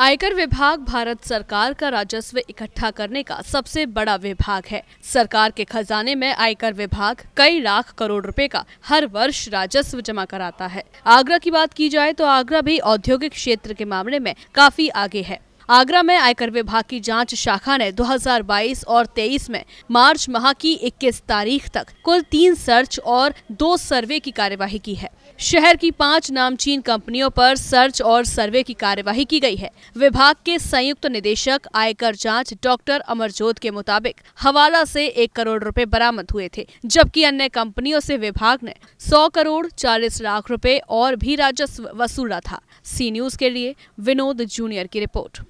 आयकर विभाग भारत सरकार का राजस्व इकट्ठा करने का सबसे बड़ा विभाग है सरकार के खजाने में आयकर विभाग कई लाख करोड़ रुपए का हर वर्ष राजस्व जमा कराता है आगरा की बात की जाए तो आगरा भी औद्योगिक क्षेत्र के मामले में काफी आगे है आगरा में आयकर विभाग की जांच शाखा ने 2022 और 23 में मार्च माह की 21 तारीख तक कुल तीन सर्च और दो सर्वे की कार्यवाही की है शहर की पांच नामचीन कंपनियों पर सर्च और सर्वे की कार्यवाही की गई है विभाग के संयुक्त निदेशक आयकर जांच डॉक्टर अमरजोत के मुताबिक हवाला से एक करोड़ रुपए बरामद हुए थे जबकि अन्य कंपनियों से विभाग ने सौ करोड़ चालीस लाख रुपए और भी राजस्व वसूला था सी न्यूज के लिए विनोद जूनियर की रिपोर्ट